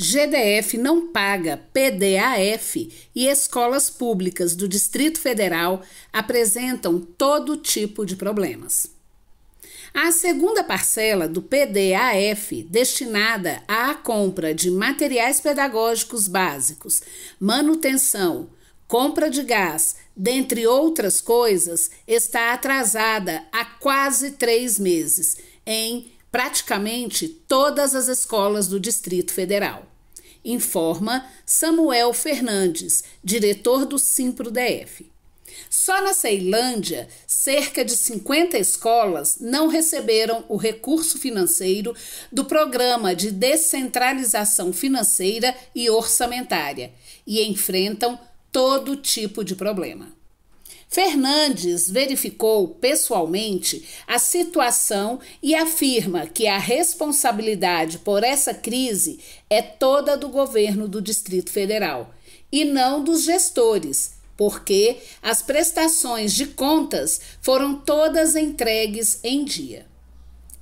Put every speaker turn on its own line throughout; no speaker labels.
GDF não paga, PDAF e escolas públicas do Distrito Federal apresentam todo tipo de problemas. A segunda parcela do PDAF, destinada à compra de materiais pedagógicos básicos, manutenção, compra de gás, dentre outras coisas, está atrasada há quase três meses, em praticamente todas as escolas do Distrito Federal. Informa Samuel Fernandes, diretor do Simpro DF. Só na Ceilândia, cerca de 50 escolas não receberam o recurso financeiro do Programa de Descentralização Financeira e Orçamentária e enfrentam todo tipo de problema. Fernandes verificou pessoalmente a situação e afirma que a responsabilidade por essa crise é toda do governo do Distrito Federal e não dos gestores, porque as prestações de contas foram todas entregues em dia.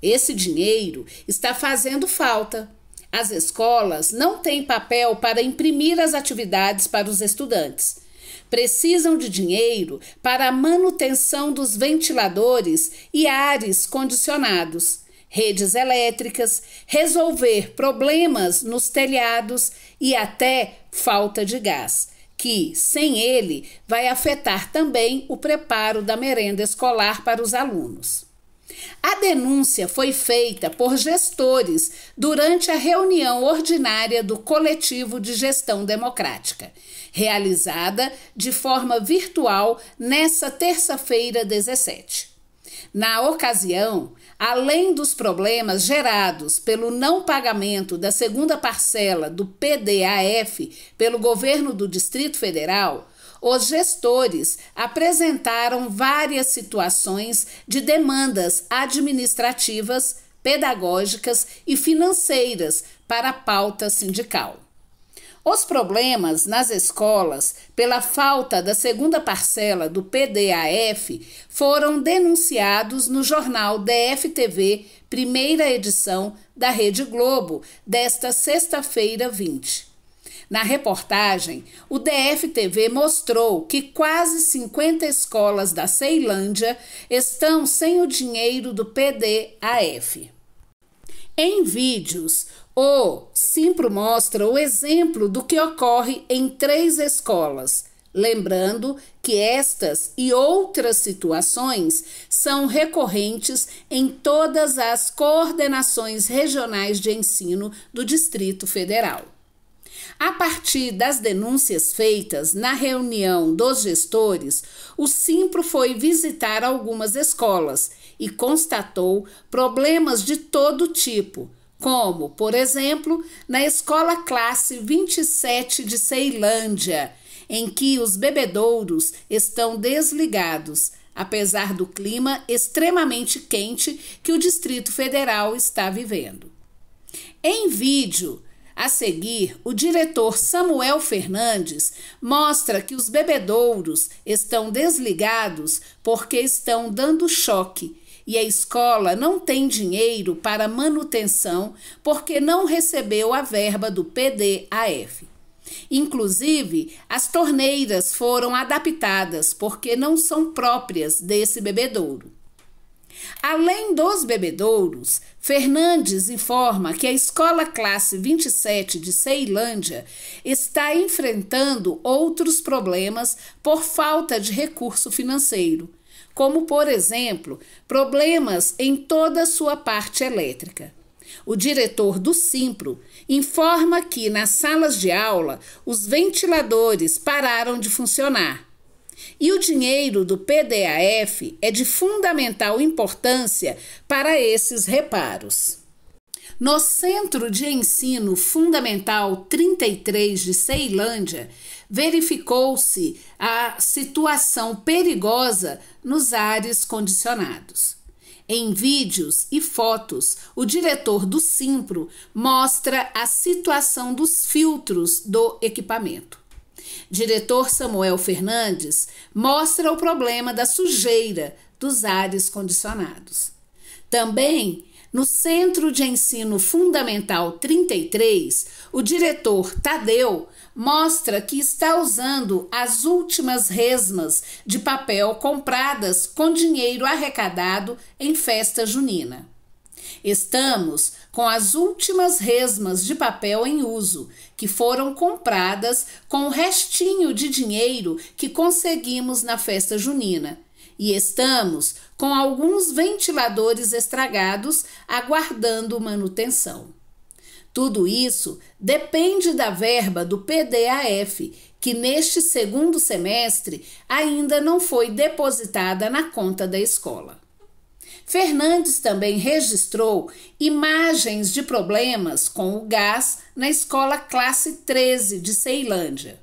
Esse dinheiro está fazendo falta. As escolas não têm papel para imprimir as atividades para os estudantes precisam de dinheiro para a manutenção dos ventiladores e ares condicionados, redes elétricas, resolver problemas nos telhados e até falta de gás, que, sem ele, vai afetar também o preparo da merenda escolar para os alunos. A denúncia foi feita por gestores durante a reunião ordinária do Coletivo de Gestão Democrática, realizada de forma virtual nesta terça-feira, 17. Na ocasião, além dos problemas gerados pelo não pagamento da segunda parcela do PDAF pelo governo do Distrito Federal, os gestores apresentaram várias situações de demandas administrativas, pedagógicas e financeiras para a pauta sindical. Os problemas nas escolas pela falta da segunda parcela do PDAF foram denunciados no jornal DFTV, primeira edição da Rede Globo, desta sexta-feira 20. Na reportagem, o DFTV mostrou que quase 50 escolas da Ceilândia estão sem o dinheiro do PDAF. Em vídeos, o Simpro mostra o exemplo do que ocorre em três escolas, lembrando que estas e outras situações são recorrentes em todas as coordenações regionais de ensino do Distrito Federal. A partir das denúncias feitas na reunião dos gestores, o Simpro foi visitar algumas escolas e constatou problemas de todo tipo, como, por exemplo, na escola classe 27 de Ceilândia, em que os bebedouros estão desligados, apesar do clima extremamente quente que o Distrito Federal está vivendo. Em vídeo, a seguir, o diretor Samuel Fernandes mostra que os bebedouros estão desligados porque estão dando choque e a escola não tem dinheiro para manutenção porque não recebeu a verba do PDAF. Inclusive, as torneiras foram adaptadas porque não são próprias desse bebedouro. Além dos bebedouros, Fernandes informa que a Escola Classe 27 de Ceilândia está enfrentando outros problemas por falta de recurso financeiro, como, por exemplo, problemas em toda sua parte elétrica. O diretor do Simpro informa que nas salas de aula os ventiladores pararam de funcionar e o dinheiro do PDAF é de fundamental importância para esses reparos. No Centro de Ensino Fundamental 33 de Ceilândia, verificou-se a situação perigosa nos ares condicionados. Em vídeos e fotos, o diretor do Simpro mostra a situação dos filtros do equipamento diretor Samuel Fernandes, mostra o problema da sujeira dos ares condicionados. Também, no Centro de Ensino Fundamental 33, o diretor Tadeu mostra que está usando as últimas resmas de papel compradas com dinheiro arrecadado em festa junina. Estamos com as últimas resmas de papel em uso, que foram compradas com o restinho de dinheiro que conseguimos na festa junina. E estamos com alguns ventiladores estragados aguardando manutenção. Tudo isso depende da verba do PDAF, que neste segundo semestre ainda não foi depositada na conta da escola. Fernandes também registrou imagens de problemas com o gás na escola classe 13 de Ceilândia.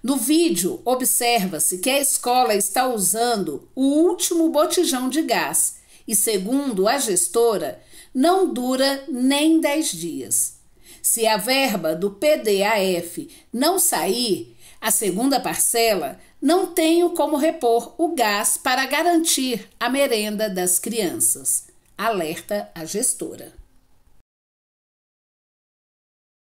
No vídeo, observa-se que a escola está usando o último botijão de gás e, segundo a gestora, não dura nem 10 dias. Se a verba do PDAF não sair, a segunda parcela não tenho como repor o gás para garantir a merenda das crianças, alerta a gestora.